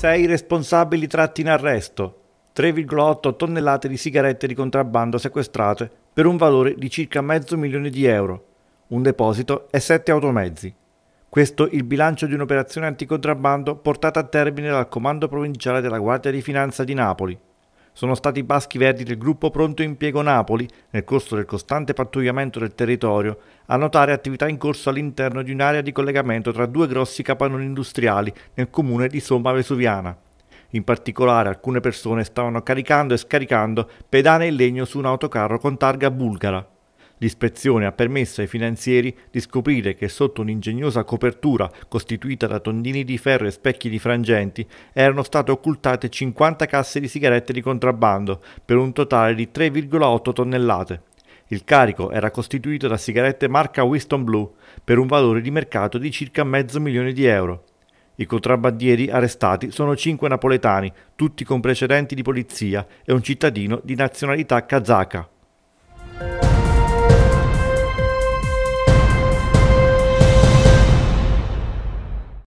6 responsabili tratti in arresto, 3,8 tonnellate di sigarette di contrabbando sequestrate per un valore di circa mezzo milione di euro, un deposito e 7 automezzi. Questo il bilancio di un'operazione anticontrabbando portata a termine dal Comando Provinciale della Guardia di Finanza di Napoli, sono stati i baschi verdi del gruppo Pronto Impiego Napoli, nel corso del costante pattugliamento del territorio, a notare attività in corso all'interno di un'area di collegamento tra due grossi capannoni industriali nel comune di Somma Vesuviana. In particolare alcune persone stavano caricando e scaricando pedane e legno su un autocarro con targa bulgara. L'ispezione ha permesso ai finanzieri di scoprire che sotto un'ingegnosa copertura costituita da tondini di ferro e specchi di frangenti erano state occultate 50 casse di sigarette di contrabbando per un totale di 3,8 tonnellate. Il carico era costituito da sigarette marca Winston Blue per un valore di mercato di circa mezzo milione di euro. I contrabbandieri arrestati sono cinque napoletani, tutti con precedenti di polizia e un cittadino di nazionalità kazaka.